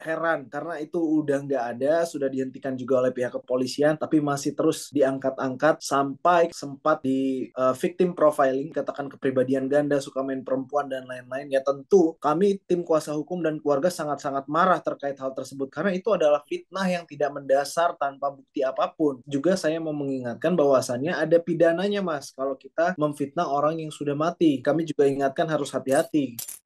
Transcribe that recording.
heran karena itu udah nggak ada, sudah dihentikan juga oleh pihak kepolisian, tapi masih terus diangkat-angkat sampai sempat di uh, victim profiling, katakan kepribadian ganda, suka main perempuan dan lain-lain. Ya tentu kami tim kuasa hukum dan keluarga sangat-sangat marah terkait hal tersebut karena itu adalah fitnah yang tidak mendasar tanpa bukti apapun. Juga saya mau mengingatkan bahwasannya ada pidananya mas kalau kita memfitnah orang yang sudah mati. Kami juga ingatkan harus hati-hati.